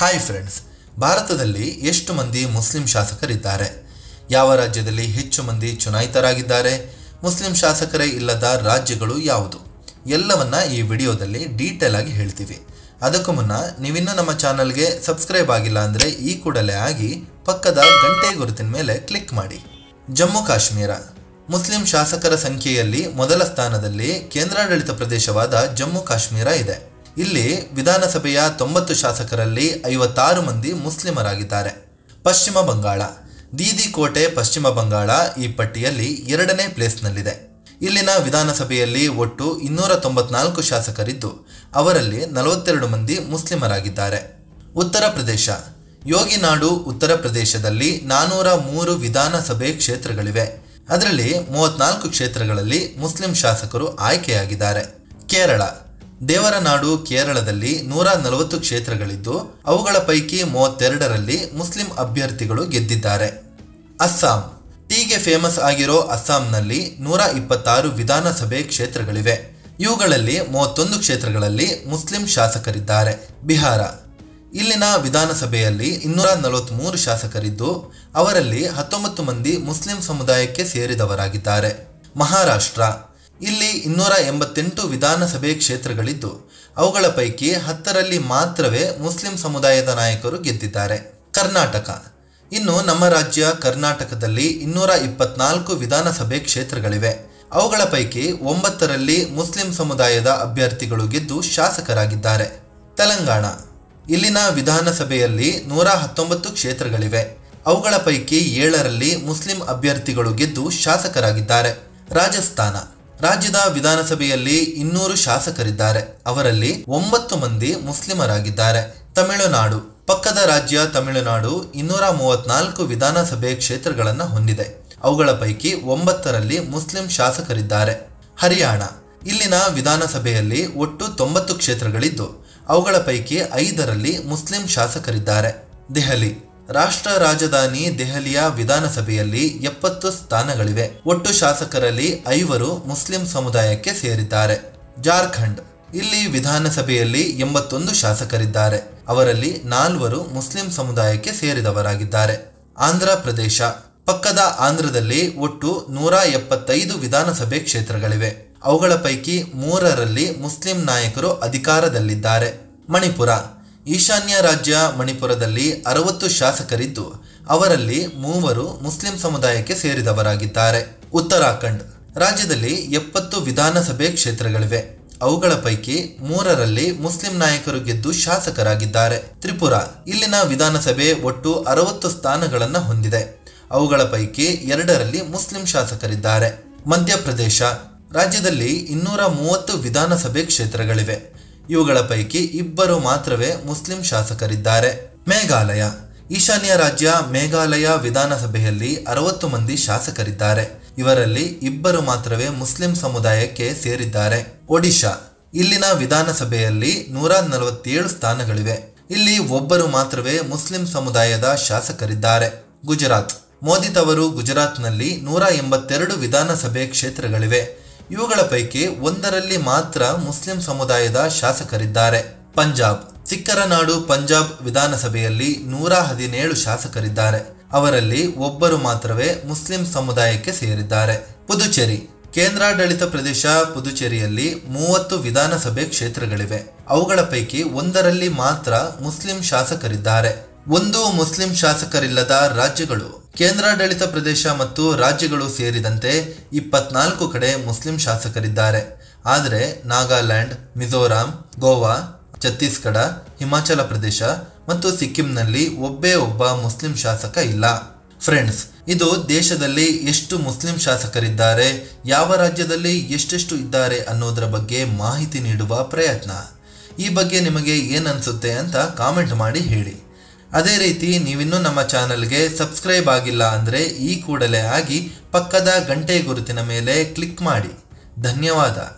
hi friends ಭಾರತದಲ್ಲಿ ಎಷ್ಟು ಮಂದಿ ಮುಸ್ಲಿಂ ಶಾಸಕರಿದ್ದಾರೆ ಯಾವ ರಾಜ್ಯದಲ್ಲಿ ಹೆಚ್ಚು ಮಂದಿ ಚುನಾಯಿತರಾಗಿದ್ದಾರೆ ಮುಸ್ಲಿಂ ಶಾಸಕರೇ ಇಲ್ಲದ ರಾಜ್ಯಗಳು ಯಾವುದು ಎಲ್ಲವನ್ನ ಈ ವಿಡಿಯೋದಲ್ಲಿ ಡೀಟೇಲ್ ಆಗಿ ಹೇಳ್ತೀವಿ ಅದಕ್ಕೂ ಮುನ್ನ ನೀವಿನ್ನೂ ನಮ್ಮ ಚಾನಲ್ಗೆ ಸಬ್ಸ್ಕ್ರೈಬ್ ಆಗಿಲ್ಲ ಅಂದರೆ ಈ ಕೂಡಲೇ ಆಗಿ ಪಕ್ಕದ ಗಂಟೆ ಗುರುತಿನ ಮೇಲೆ ಕ್ಲಿಕ್ ಮಾಡಿ ಜಮ್ಮು ಕಾಶ್ಮೀರ ಮುಸ್ಲಿಂ ಶಾಸಕರ ಸಂಖ್ಯೆಯಲ್ಲಿ ಮೊದಲ ಸ್ಥಾನದಲ್ಲಿ ಕೇಂದ್ರಾಡಳಿತ ಪ್ರದೇಶವಾದ ಜಮ್ಮು ಕಾಶ್ಮೀರ ಇದೆ ಇಲ್ಲಿ ವಿಧಾನಸಭೆಯ ತೊಂಬತ್ತು ಶಾಸಕರಲ್ಲಿ ಐವತ್ತಾರು ಮಂದಿ ಮುಸ್ಲಿಮರಾಗಿದ್ದಾರೆ ಪಶ್ಚಿಮ ಬಂಗಾಳ ದೀದಿಕೋಟೆ ಕೋಟೆ ಪಶ್ಚಿಮ ಬಂಗಾಳ ಈ ಪಟ್ಟಿಯಲ್ಲಿ ಎರಡನೇ ಪ್ಲೇಸ್ನಲ್ಲಿದೆ ಇಲ್ಲಿನ ವಿಧಾನಸಭೆಯಲ್ಲಿ ಒಟ್ಟು ಇನ್ನೂರ ತೊಂಬತ್ನಾಲ್ಕು ಶಾಸಕರಿದ್ದು ಅವರಲ್ಲಿ ನಲವತ್ತೆರಡು ಮಂದಿ ಮುಸ್ಲಿಮರಾಗಿದ್ದಾರೆ ಉತ್ತರ ಪ್ರದೇಶ ಯೋಗಿನಾಡು ಉತ್ತರ ಪ್ರದೇಶದಲ್ಲಿ ನಾನೂರ ಮೂರು ವಿಧಾನಸಭೆ ಕ್ಷೇತ್ರಗಳಿವೆ ಅದರಲ್ಲಿ ಮೂವತ್ನಾಲ್ಕು ಕ್ಷೇತ್ರಗಳಲ್ಲಿ ಮುಸ್ಲಿಂ ಶಾಸಕರು ಆಯ್ಕೆಯಾಗಿದ್ದಾರೆ ಕೇರಳ ದೇವರನಾಡು ಕೇರಳದಲ್ಲಿ ನೂರ ನಲವತ್ತು ಕ್ಷೇತ್ರಗಳಿದ್ದು ಅವುಗಳ ಪೈಕಿ ಮೂವತ್ತೆರಡರಲ್ಲಿ ಮುಸ್ಲಿಂ ಅಭ್ಯರ್ಥಿಗಳು ಗೆದ್ದಿದ್ದಾರೆ ಅಸ್ಸಾಂ ಟೀಗೆ ಫೇಮಸ್ ಆಗಿರೋ ಅಸ್ಸಾಂನಲ್ಲಿ ನೂರ ಇಪ್ಪತ್ತಾರು ವಿಧಾನಸಭೆ ಕ್ಷೇತ್ರಗಳಿವೆ ಇವುಗಳಲ್ಲಿ ಮೂವತ್ತೊಂದು ಕ್ಷೇತ್ರಗಳಲ್ಲಿ ಮುಸ್ಲಿಂ ಶಾಸಕರಿದ್ದಾರೆ ಬಿಹಾರ ಇಲ್ಲಿನ ವಿಧಾನಸಭೆಯಲ್ಲಿ ಇನ್ನೂರ ನಲವತ್ತ್ಮೂರು ಶಾಸಕರಿದ್ದು ಅವರಲ್ಲಿ ಹತ್ತೊಂಬತ್ತು ಮಂದಿ ಮುಸ್ಲಿಂ ಸಮುದಾಯಕ್ಕೆ ಸೇರಿದವರಾಗಿದ್ದಾರೆ ಮಹಾರಾಷ್ಟ್ರ ಇಲ್ಲಿ ಇನ್ನೂರ ಎಂಬತ್ತೆಂಟು ವಿಧಾನಸಭೆ ಕ್ಷೇತ್ರಗಳಿದ್ದು ಅವುಗಳ ಪೈಕಿ ಹತ್ತರಲ್ಲಿ ಮಾತ್ರವೇ ಮುಸ್ಲಿಂ ಸಮುದಾಯದ ನಾಯಕರು ಗೆದ್ದಿದ್ದಾರೆ ಕರ್ನಾಟಕ ಇನ್ನು ನಮ್ಮ ರಾಜ್ಯ ಕರ್ನಾಟಕದಲ್ಲಿ ಇನ್ನೂರ ಇಪ್ಪತ್ನಾಲ್ಕು ವಿಧಾನಸಭೆ ಕ್ಷೇತ್ರಗಳಿವೆ ಅವುಗಳ ಪೈಕಿ ಒಂಬತ್ತರಲ್ಲಿ ಮುಸ್ಲಿಂ ಸಮುದಾಯದ ಅಭ್ಯರ್ಥಿಗಳು ಗೆದ್ದು ಶಾಸಕರಾಗಿದ್ದಾರೆ ತೆಲಂಗಾಣ ಇಲ್ಲಿನ ವಿಧಾನಸಭೆಯಲ್ಲಿ ನೂರ ಹತ್ತೊಂಬತ್ತು ಕ್ಷೇತ್ರಗಳಿವೆ ಅವುಗಳ ಪೈಕಿ ಏಳರಲ್ಲಿ ಮುಸ್ಲಿಂ ಅಭ್ಯರ್ಥಿಗಳು ಗೆದ್ದು ಶಾಸಕರಾಗಿದ್ದಾರೆ ರಾಜಸ್ಥಾನ ರಾಜ್ಯದ ವಿಧಾನಸಭೆಯಲ್ಲಿ ಇನ್ನೂರು ಶಾಸಕರಿದ್ದಾರೆ ಅವರಲ್ಲಿ ಒಂಬತ್ತು ಮಂದಿ ಮುಸ್ಲಿಮರಾಗಿದ್ದಾರೆ ತಮಿಳುನಾಡು ಪಕ್ಕದ ರಾಜ್ಯ ತಮಿಳುನಾಡು ಇನ್ನೂರ ಮೂವತ್ನಾಲ್ಕು ವಿಧಾನಸಭೆ ಕ್ಷೇತ್ರಗಳನ್ನು ಹೊಂದಿದೆ ಅವುಗಳ ಪೈಕಿ ಒಂಬತ್ತರಲ್ಲಿ ಮುಸ್ಲಿಂ ಶಾಸಕರಿದ್ದಾರೆ ಹರಿಯಾಣ ಇಲ್ಲಿನ ವಿಧಾನಸಭೆಯಲ್ಲಿ ಒಟ್ಟು ತೊಂಬತ್ತು ಕ್ಷೇತ್ರಗಳಿದ್ದು ಅವುಗಳ ಪೈಕಿ ಐದರಲ್ಲಿ ಮುಸ್ಲಿಂ ಶಾಸಕರಿದ್ದಾರೆ ದೆಹಲಿ ರಾಷ್ಟ್ರ ರಾಜಧಾನಿ ದೆಹಲಿಯ ವಿಧಾನಸಭೆಯಲ್ಲಿ ಎಪ್ಪತ್ತು ಸ್ಥಾನಗಳಿವೆ ಒಟ್ಟು ಶಾಸಕರಲ್ಲಿ ಐವರು ಮುಸ್ಲಿಂ ಸಮುದಾಯಕ್ಕೆ ಸೇರಿದ್ದಾರೆ ಜಾರ್ಖಂಡ್ ಇಲ್ಲಿ ವಿಧಾನಸಭೆಯಲ್ಲಿ ಎಂಬತ್ತೊಂದು ಶಾಸಕರಿದ್ದಾರೆ ಅವರಲ್ಲಿ ನಾಲ್ವರು ಮುಸ್ಲಿಂ ಸಮುದಾಯಕ್ಕೆ ಸೇರಿದವರಾಗಿದ್ದಾರೆ ಆಂಧ್ರ ಪ್ರದೇಶ ಪಕ್ಕದ ಆಂಧ್ರದಲ್ಲಿ ಒಟ್ಟು ನೂರ ಎಪ್ಪತ್ತೈದು ವಿಧಾನಸಭೆ ಕ್ಷೇತ್ರಗಳಿವೆ ಅವುಗಳ ಪೈಕಿ ಮೂರರಲ್ಲಿ ಮುಸ್ಲಿಂ ನಾಯಕರು ಅಧಿಕಾರದಲ್ಲಿದ್ದಾರೆ ಮಣಿಪುರ ಈಶಾನ್ಯ ರಾಜ್ಯ ಮಣಿಪುರದಲ್ಲಿ ಅರವತ್ತು ಶಾಸಕರಿದ್ದು ಅವರಲ್ಲಿ ಮೂವರು ಮುಸ್ಲಿಂ ಸಮುದಾಯಕ್ಕೆ ಸೇರಿದವರಾಗಿದ್ದಾರೆ ಉತ್ತರಾಖಂಡ್ ರಾಜ್ಯದಲ್ಲಿ ಎಪ್ಪತ್ತು ವಿಧಾನಸಭೆ ಕ್ಷೇತ್ರಗಳಿವೆ ಅವುಗಳ ಪೈಕಿ ಮೂರರಲ್ಲಿ ಮುಸ್ಲಿಂ ನಾಯಕರು ಗೆದ್ದು ಶಾಸಕರಾಗಿದ್ದಾರೆ ತ್ರಿಪುರ ಇಲ್ಲಿನ ವಿಧಾನಸಭೆ ಒಟ್ಟು ಅರವತ್ತು ಸ್ಥಾನಗಳನ್ನು ಹೊಂದಿದೆ ಅವುಗಳ ಪೈಕಿ ಎರಡರಲ್ಲಿ ಮುಸ್ಲಿಂ ಶಾಸಕರಿದ್ದಾರೆ ಮಧ್ಯಪ್ರದೇಶ ರಾಜ್ಯದಲ್ಲಿ ಇನ್ನೂರ ಮೂವತ್ತು ವಿಧಾನಸಭೆ ಕ್ಷೇತ್ರಗಳಿವೆ ಇವುಗಳ ಪೈಕಿ ಇಬ್ಬರು ಮಾತ್ರವೇ ಮುಸ್ಲಿಂ ಶಾಸಕರಿದ್ದಾರೆ ಮೇಘಾಲಯ ಈಶಾನ್ಯ ರಾಜ್ಯ ಮೇಘಾಲಯ ವಿಧಾನಸಭೆಯಲ್ಲಿ ಅರವತ್ತು ಮಂದಿ ಶಾಸಕರಿದ್ದಾರೆ ಇವರಲ್ಲಿ ಇಬ್ಬರು ಮಾತ್ರವೇ ಮುಸ್ಲಿಂ ಸಮುದಾಯಕ್ಕೆ ಸೇರಿದ್ದಾರೆ ಒಡಿಶಾ ಇಲ್ಲಿನ ವಿಧಾನಸಭೆಯಲ್ಲಿ ನೂರ ನಲವತ್ತೇಳು ಸ್ಥಾನಗಳಿವೆ ಇಲ್ಲಿ ಒಬ್ಬರು ಮಾತ್ರವೇ ಮುಸ್ಲಿಂ ಸಮುದಾಯದ ಶಾಸಕರಿದ್ದಾರೆ ಗುಜರಾತ್ ಮೋದಿ ತವರು ಗುಜರಾತ್ನಲ್ಲಿ ನೂರ ಎಂಬತ್ತೆರಡು ವಿಧಾನಸಭೆ ಕ್ಷೇತ್ರಗಳಿವೆ ಇವುಗಳ ಪೈಕಿ ಒಂದರಲ್ಲಿ ಮಾತ್ರ ಮುಸ್ಲಿಂ ಸಮುದಾಯದ ಶಾಸಕರಿದ್ದಾರೆ ಪಂಜಾಬ್ ಸಿಖ್ಖರ ನಾಡು ಪಂಜಾಬ್ ವಿಧಾನಸಭೆಯಲ್ಲಿ ನೂರ ಹದಿನೇಳು ಶಾಸಕರಿದ್ದಾರೆ ಅವರಲ್ಲಿ ಒಬ್ಬರು ಮಾತ್ರವೇ ಮುಸ್ಲಿಂ ಸಮುದಾಯಕ್ಕೆ ಸೇರಿದ್ದಾರೆ ಪುದುಚೇರಿ ಕೇಂದ್ರಾಡಳಿತ ಪ್ರದೇಶ ಪುದುಚೇರಿಯಲ್ಲಿ ಮೂವತ್ತು ವಿಧಾನಸಭೆ ಕ್ಷೇತ್ರಗಳಿವೆ ಅವುಗಳ ಪೈಕಿ ಒಂದರಲ್ಲಿ ಮಾತ್ರ ಮುಸ್ಲಿಂ ಶಾಸಕರಿದ್ದಾರೆ ಒಂದು ಮುಸ್ಲಿಂ ಶಾಸಕರಿಲ್ಲದ ರಾಜ್ಯಗಳು ಕೇಂದ್ರಾಡಳಿತ ಪ್ರದೇಶ ಮತ್ತು ರಾಜ್ಯಗಳು ಸೇರಿದಂತೆ ಇಪ್ಪತ್ನಾಲ್ಕು ಕಡೆ ಮುಸ್ಲಿಂ ಶಾಸಕರಿದ್ದಾರೆ ಆದರೆ ನಾಗಾಲ್ಯಾಂಡ್ ಮಿಜೋರಾಂ ಗೋವಾ ಛತ್ತೀಸ್ಗಢ ಹಿಮಾಚಲ ಪ್ರದೇಶ ಮತ್ತು ಸಿಕ್ಕಿಂನಲ್ಲಿ ಒಬ್ಬೇ ಒಬ್ಬ ಮುಸ್ಲಿಂ ಶಾಸಕ ಇಲ್ಲ ಫ್ರೆಂಡ್ಸ್ ಇದು ದೇಶದಲ್ಲಿ ಎಷ್ಟು ಮುಸ್ಲಿಂ ಶಾಸಕರಿದ್ದಾರೆ ಯಾವ ರಾಜ್ಯದಲ್ಲಿ ಎಷ್ಟೆಷ್ಟು ಇದ್ದಾರೆ ಅನ್ನೋದರ ಬಗ್ಗೆ ಮಾಹಿತಿ ನೀಡುವ ಪ್ರಯತ್ನ ಈ ಬಗ್ಗೆ ನಿಮಗೆ ಏನನ್ಸುತ್ತೆ ಅಂತ ಕಾಮೆಂಟ್ ಮಾಡಿ ಹೇಳಿ ಅದೇ ರೀತಿ ನೀವಿನ್ನೂ ನಮ್ಮ ಚಾನಲ್ಗೆ ಸಬ್ಸ್ಕ್ರೈಬ್ ಆಗಿಲ್ಲ ಅಂದರೆ ಈ ಕೂಡಲೇ ಆಗಿ ಪಕ್ಕದ ಗಂಟೆ ಗುರುತಿನ ಮೇಲೆ ಕ್ಲಿಕ್ ಮಾಡಿ ಧನ್ಯವಾದ